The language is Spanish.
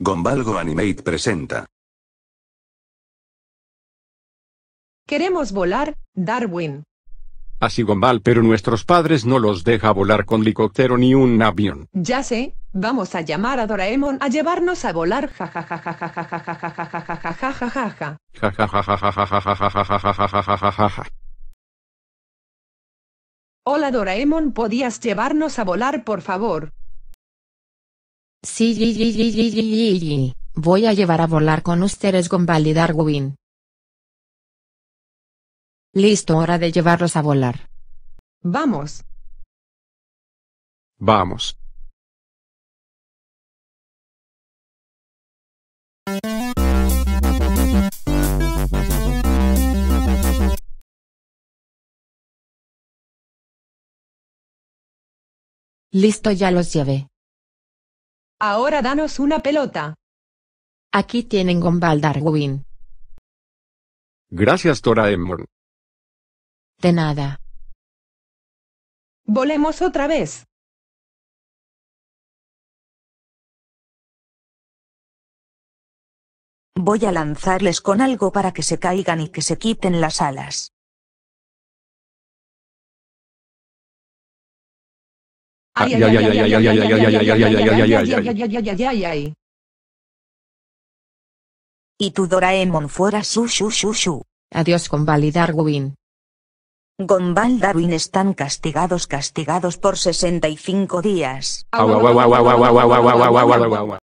Gombalgo Animate presenta. Queremos volar, Darwin. Así Gombal, pero nuestros padres no los deja volar con helicóptero ni un avión. Ya sé, vamos a llamar a Doraemon a llevarnos a volar. Ja Hola Doraemon, ¿podías llevarnos a volar, por favor? Sí, sí, sí, voy a llevar a volar con ustedes con y Darwin. Listo, hora de llevarlos a volar. Vamos. Vamos. Listo, ya los llevé. Ahora danos una pelota. Aquí tienen Gombal Darwin. Gracias Toraemon. De nada. Volemos otra vez. Voy a lanzarles con algo para que se caigan y que se quiten las alas. Y tu Doraemon fuera su su su su. Adiós con Darwin. Darwin están castigados castigados por 65 días.